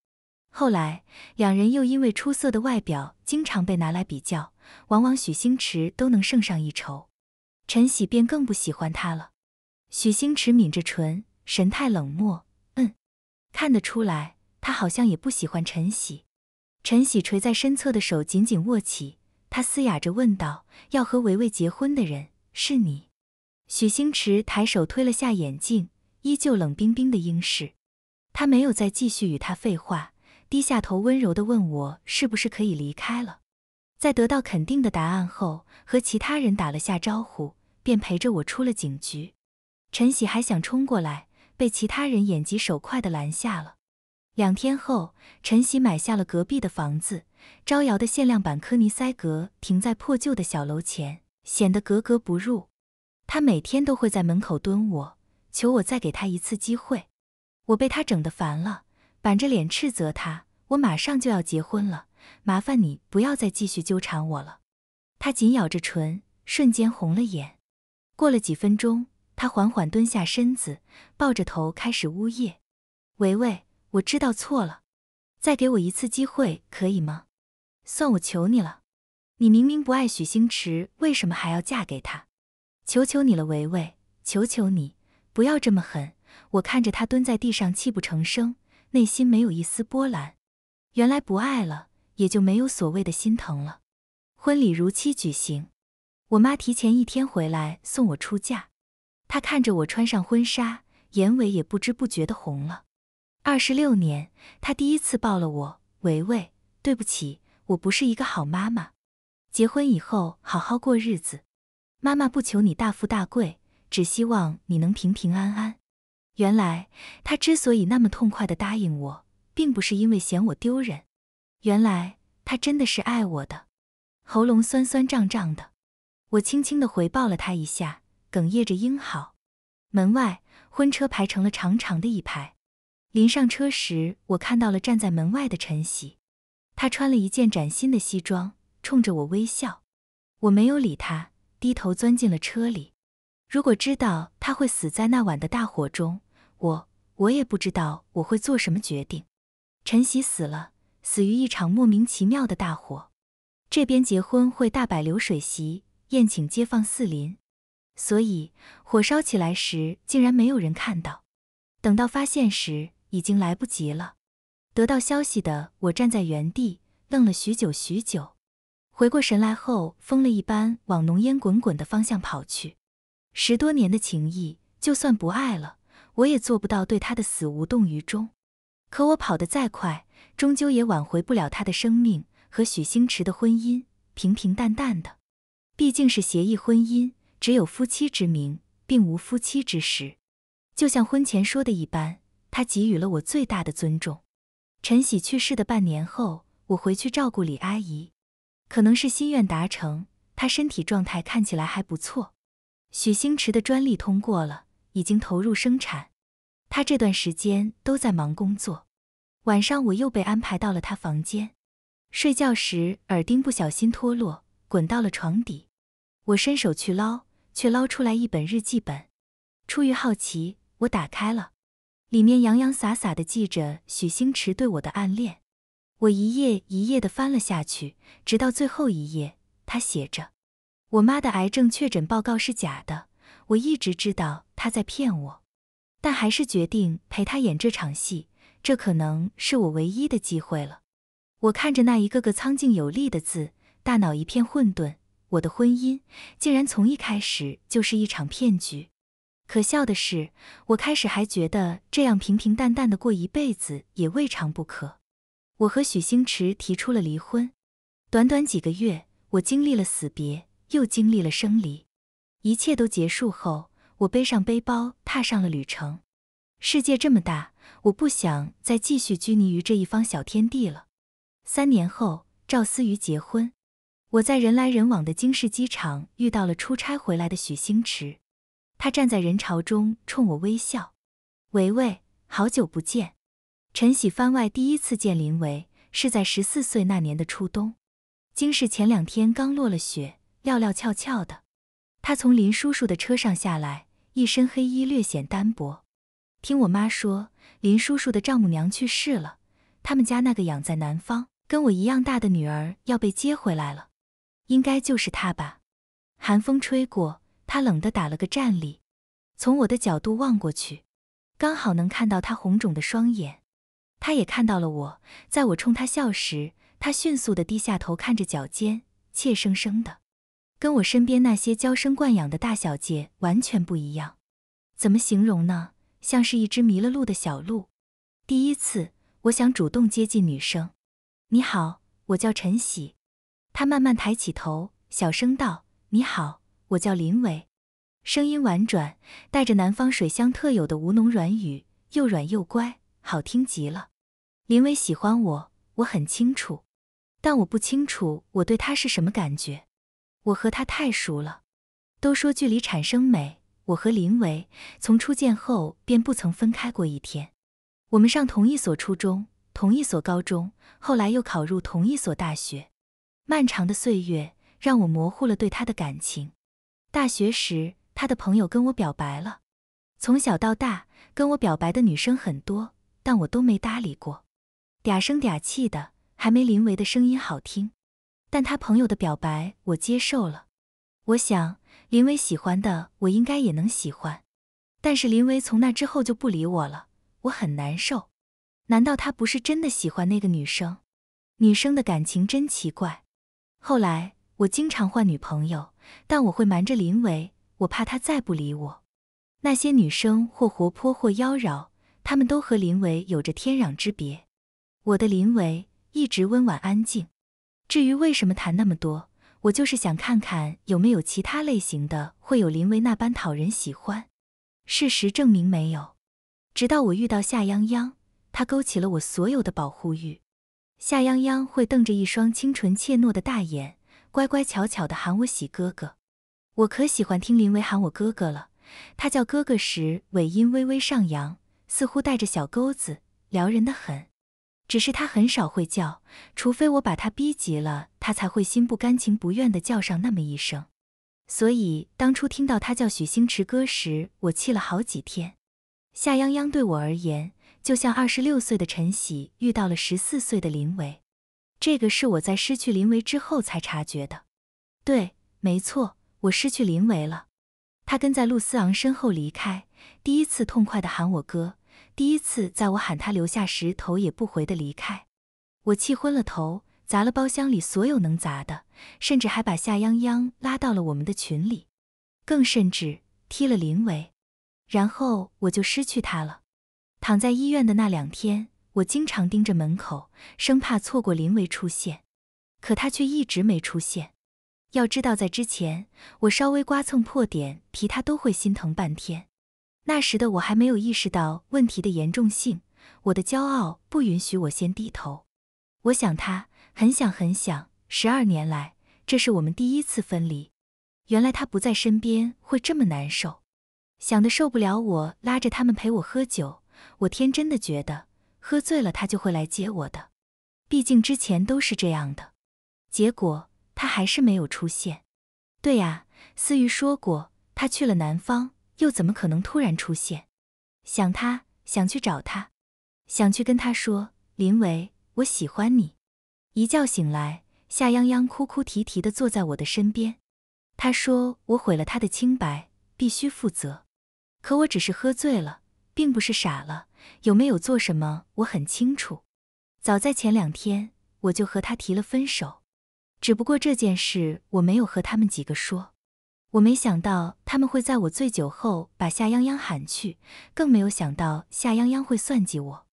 S1: 后来，两人又因为出色的外表，经常被拿来比较，往往许星驰都能胜上一筹，陈喜便更不喜欢他了。许星驰抿着唇，神态冷漠，嗯，看得出来，他好像也不喜欢陈喜。陈喜垂在身侧的手紧紧握起，他嘶哑着问道：“要和维维结婚的人是你？”许星驰抬手推了下眼镜，依旧冷冰冰的应是，他没有再继续与他废话。低下头，温柔地问我：“是不是可以离开了？”在得到肯定的答案后，和其他人打了下招呼，便陪着我出了警局。陈喜还想冲过来，被其他人眼疾手快地拦下了。两天后，陈喜买下了隔壁的房子，招摇的限量版科尼塞格停在破旧的小楼前，显得格格不入。他每天都会在门口蹲我，求我再给他一次机会。我被他整得烦了。板着脸斥责他：“我马上就要结婚了，麻烦你不要再继续纠缠我了。”他紧咬着唇，瞬间红了眼。过了几分钟，他缓缓蹲下身子，抱着头开始呜咽：“维维，我知道错了，再给我一次机会可以吗？算我求你了。你明明不爱许星驰，为什么还要嫁给他？求求你了，维维，求求你，不要这么狠。”我看着他蹲在地上，泣不成声。内心没有一丝波澜，原来不爱了，也就没有所谓的心疼了。婚礼如期举行，我妈提前一天回来送我出嫁。她看着我穿上婚纱，眼尾也不知不觉的红了。二十六年，她第一次抱了我，维维，对不起，我不是一个好妈妈。结婚以后，好好过日子。妈妈不求你大富大贵，只希望你能平平安安。原来他之所以那么痛快的答应我，并不是因为嫌我丢人，原来他真的是爱我的。喉咙酸酸胀胀的，我轻轻的回抱了他一下，哽咽着应好。门外婚车排成了长长的一排，临上车时，我看到了站在门外的陈喜，他穿了一件崭新的西装，冲着我微笑。我没有理他，低头钻进了车里。如果知道他会死在那晚的大火中，我我也不知道我会做什么决定。陈喜死了，死于一场莫名其妙的大火。这边结婚会大摆流水席，宴请街坊四邻，所以火烧起来时竟然没有人看到。等到发现时，已经来不及了。得到消息的我站在原地愣了许久许久，回过神来后疯了一般往浓烟滚滚的方向跑去。十多年的情谊，就算不爱了。我也做不到对他的死无动于衷，可我跑得再快，终究也挽回不了他的生命和许星驰的婚姻。平平淡淡的，毕竟是协议婚姻，只有夫妻之名，并无夫妻之实。就像婚前说的一般，他给予了我最大的尊重。陈喜去世的半年后，我回去照顾李阿姨，可能是心愿达成，她身体状态看起来还不错。许星驰的专利通过了。已经投入生产，他这段时间都在忙工作。晚上我又被安排到了他房间，睡觉时耳钉不小心脱落，滚到了床底。我伸手去捞，却捞出来一本日记本。出于好奇，我打开了，里面洋洋洒洒的记着许星驰对我的暗恋。我一页一页的翻了下去，直到最后一页，他写着：“我妈的癌症确诊报告是假的。”我一直知道他在骗我，但还是决定陪他演这场戏。这可能是我唯一的机会了。我看着那一个个苍劲有力的字，大脑一片混沌。我的婚姻竟然从一开始就是一场骗局。可笑的是，我开始还觉得这样平平淡淡的过一辈子也未尝不可。我和许星驰提出了离婚。短短几个月，我经历了死别，又经历了生离。一切都结束后，我背上背包，踏上了旅程。世界这么大，我不想再继续拘泥于这一方小天地了。三年后，赵思瑜结婚，我在人来人往的京市机场遇到了出差回来的许星驰。他站在人潮中，冲我微笑：“维维，好久不见。”陈喜番外第一次见林维是在十四岁那年的初冬，京市前两天刚落了雪，料料翘翘的。他从林叔叔的车上下来，一身黑衣略显单薄。听我妈说，林叔叔的丈母娘去世了，他们家那个养在南方跟我一样大的女儿要被接回来了，应该就是他吧？寒风吹过，他冷得打了个颤栗。从我的角度望过去，刚好能看到他红肿的双眼。他也看到了我，在我冲他笑时，他迅速的低下头看着脚尖，怯生生的。跟我身边那些娇生惯养的大小姐完全不一样，怎么形容呢？像是一只迷了路的小鹿。第一次，我想主动接近女生。你好，我叫陈喜。他慢慢抬起头，小声道：“你好，我叫林伟。”声音婉转，带着南方水乡特有的吴侬软语，又软又乖，好听极了。林伟喜欢我，我很清楚，但我不清楚我对他是什么感觉。我和他太熟了，都说距离产生美。我和林维从初见后便不曾分开过一天。我们上同一所初中，同一所高中，后来又考入同一所大学。漫长的岁月让我模糊了对他的感情。大学时，他的朋友跟我表白了。从小到大，跟我表白的女生很多，但我都没搭理过，嗲声嗲气的，还没林维的声音好听。但他朋友的表白我接受了，我想林伟喜欢的我应该也能喜欢，但是林伟从那之后就不理我了，我很难受。难道他不是真的喜欢那个女生？女生的感情真奇怪。后来我经常换女朋友，但我会瞒着林伟，我怕他再不理我。那些女生或活泼或妖娆，她们都和林伟有着天壤之别。我的林伟一直温婉安静。至于为什么谈那么多，我就是想看看有没有其他类型的会有林维那般讨人喜欢。事实证明没有，直到我遇到夏泱泱，他勾起了我所有的保护欲。夏泱泱会瞪着一双清纯怯懦的大眼，乖乖巧巧的喊我喜哥哥。我可喜欢听林维喊我哥哥了，他叫哥哥时尾音微微上扬，似乎带着小钩子，撩人的很。只是他很少会叫，除非我把他逼急了，他才会心不甘情不愿地叫上那么一声。所以当初听到他叫许星驰哥时，我气了好几天。夏泱泱对我而言，就像二十六岁的陈喜遇到了十四岁的林维，这个是我在失去林维之后才察觉的。对，没错，我失去林维了。他跟在陆思昂身后离开，第一次痛快地喊我哥。第一次在我喊他留下时，头也不回的离开，我气昏了头，砸了包厢里所有能砸的，甚至还把夏泱泱拉到了我们的群里，更甚至踢了林维，然后我就失去他了。躺在医院的那两天，我经常盯着门口，生怕错过林维出现，可他却一直没出现。要知道，在之前，我稍微刮蹭破点皮，他都会心疼半天。那时的我还没有意识到问题的严重性，我的骄傲不允许我先低头。我想他，很想很想。十二年来，这是我们第一次分离。原来他不在身边会这么难受，想的受不了。我拉着他们陪我喝酒，我天真的觉得喝醉了他就会来接我的，毕竟之前都是这样的。结果他还是没有出现。对呀，思雨说过他去了南方。又怎么可能突然出现？想他，想去找他，想去跟他说：“林维，我喜欢你。”一觉醒来，夏泱泱哭哭啼啼地坐在我的身边，他说：“我毁了他的清白，必须负责。”可我只是喝醉了，并不是傻了。有没有做什么，我很清楚。早在前两天，我就和他提了分手，只不过这件事我没有和他们几个说。我没想到他们会在我醉酒后把夏泱泱喊去，更没有想到夏泱泱会算计我。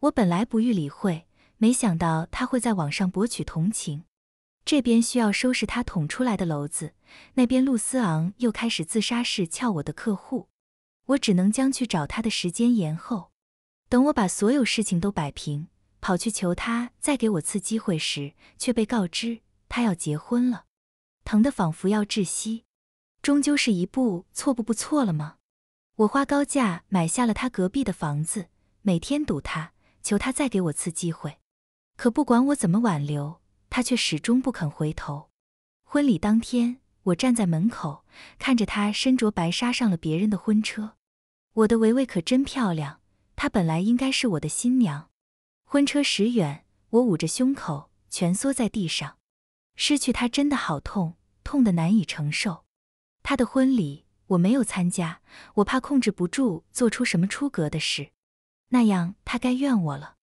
S1: 我本来不予理会，没想到他会在网上博取同情。这边需要收拾他捅出来的篓子，那边陆思昂又开始自杀式撬我的客户，我只能将去找他的时间延后。等我把所有事情都摆平，跑去求他再给我次机会时，却被告知他要结婚了，疼得仿佛要窒息。终究是一步错，步步错了吗？我花高价买下了他隔壁的房子，每天堵他，求他再给我次机会。可不管我怎么挽留，他却始终不肯回头。婚礼当天，我站在门口，看着他身着白纱上了别人的婚车。我的维维可真漂亮，她本来应该是我的新娘。婚车驶远，我捂着胸口，蜷缩在地上。失去她真的好痛，痛得难以承受。他的婚礼我没有参加，我怕控制不住做出什么出格的事，那样他该怨我了。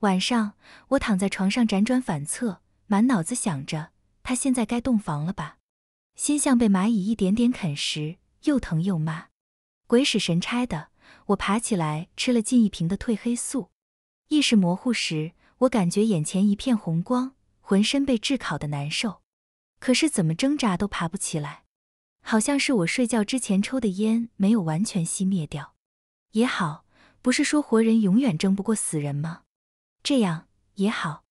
S1: 晚上我躺在床上辗转反侧，满脑子想着他现在该洞房了吧，心像被蚂蚁一点点啃食，又疼又骂。鬼使神差的，我爬起来吃了近一瓶的褪黑素。意识模糊时，我感觉眼前一片红光，浑身被炙烤的难受，可是怎么挣扎都爬不起来。好像是我睡觉之前抽的烟没有完全熄灭掉，也好，不是说活人永远争不过死人吗？这样也好。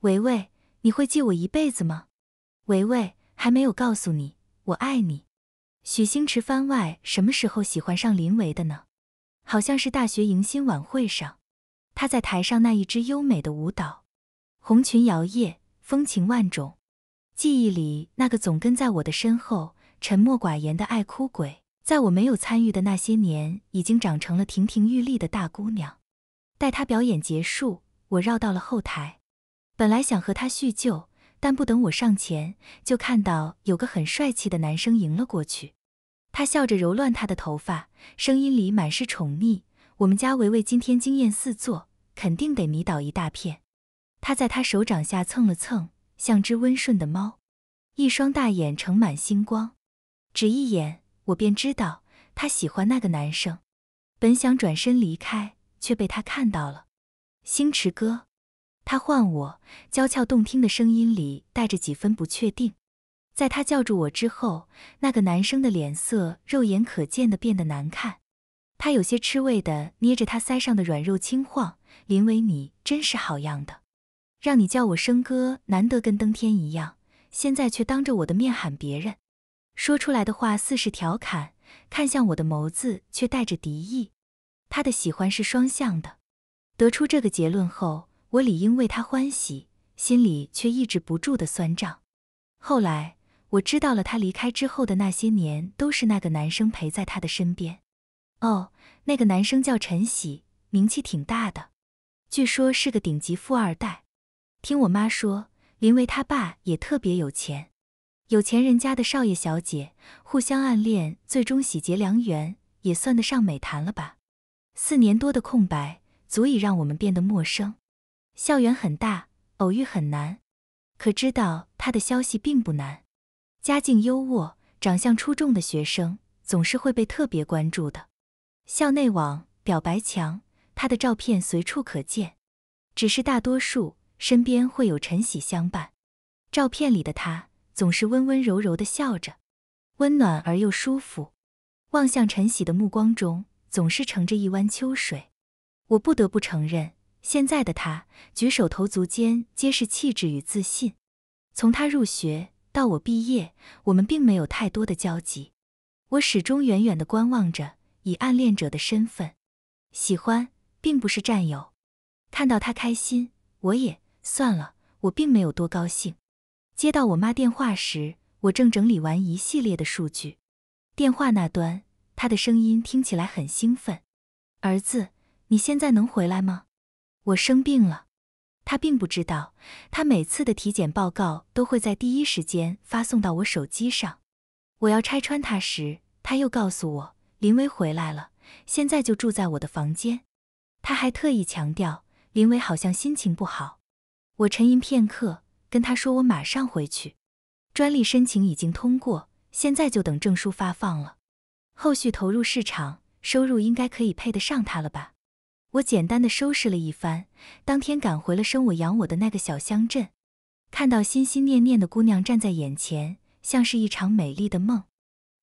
S1: 维维，你会记我一辈子吗？维维，还没有告诉你，我爱你。许星驰番外，什么时候喜欢上林维的呢？好像是大学迎新晚会上，他在台上那一支优美的舞蹈，红裙摇曳，风情万种。记忆里那个总跟在我的身后。沉默寡言的爱哭鬼，在我没有参与的那些年，已经长成了亭亭玉立的大姑娘。待她表演结束，我绕到了后台，本来想和她叙旧，但不等我上前，就看到有个很帅气的男生迎了过去。他笑着揉乱她的头发，声音里满是宠溺。我们家维维今天惊艳四座，肯定得迷倒一大片。他在他手掌下蹭了蹭，像只温顺的猫，一双大眼盛满星光。只一眼，我便知道他喜欢那个男生。本想转身离开，却被他看到了。星驰哥，他唤我，娇俏动听的声音里带着几分不确定。在他叫住我之后，那个男生的脸色肉眼可见的变得难看。他有些吃味的捏着他腮上的软肉轻晃。林维，你真是好样的，让你叫我生哥，难得跟登天一样，现在却当着我的面喊别人。说出来的话似是调侃，看向我的眸子却带着敌意。他的喜欢是双向的。得出这个结论后，我理应为他欢喜，心里却抑制不住的酸胀。后来，我知道了他离开之后的那些年，都是那个男生陪在他的身边。哦，那个男生叫陈喜，名气挺大的，据说是个顶级富二代。听我妈说，林维他爸也特别有钱。有钱人家的少爷小姐互相暗恋，最终喜结良缘，也算得上美谈了吧？四年多的空白，足以让我们变得陌生。校园很大，偶遇很难，可知道他的消息并不难。家境优渥、长相出众的学生，总是会被特别关注的。校内网表白墙，他的照片随处可见，只是大多数身边会有晨曦相伴。照片里的他。总是温温柔柔的笑着，温暖而又舒服。望向陈喜的目光中，总是盛着一湾秋水。我不得不承认，现在的他举手投足间皆是气质与自信。从他入学到我毕业，我们并没有太多的交集。我始终远远的观望着，以暗恋者的身份。喜欢并不是占有。看到他开心，我也算了。我并没有多高兴。接到我妈电话时，我正整理完一系列的数据。电话那端，她的声音听起来很兴奋：“儿子，你现在能回来吗？”我生病了。她并不知道，她每次的体检报告都会在第一时间发送到我手机上。我要拆穿她时，她又告诉我：“林薇回来了，现在就住在我的房间。”她还特意强调：“林薇好像心情不好。”我沉吟片刻。跟他说我马上回去，专利申请已经通过，现在就等证书发放了。后续投入市场，收入应该可以配得上他了吧？我简单的收拾了一番，当天赶回了生我养我的那个小乡镇，看到心心念念的姑娘站在眼前，像是一场美丽的梦。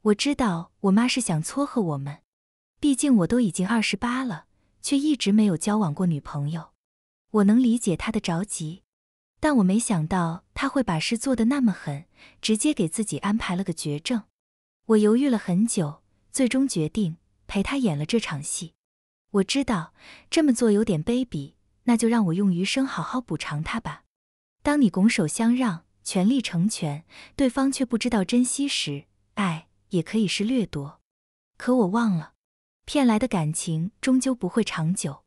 S1: 我知道我妈是想撮合我们，毕竟我都已经二十八了，却一直没有交往过女朋友，我能理解她的着急。但我没想到他会把事做得那么狠，直接给自己安排了个绝症。我犹豫了很久，最终决定陪他演了这场戏。我知道这么做有点卑鄙，那就让我用余生好好补偿他吧。当你拱手相让，全力成全，对方却不知道珍惜时，爱也可以是掠夺。可我忘了，骗来的感情终究不会长久。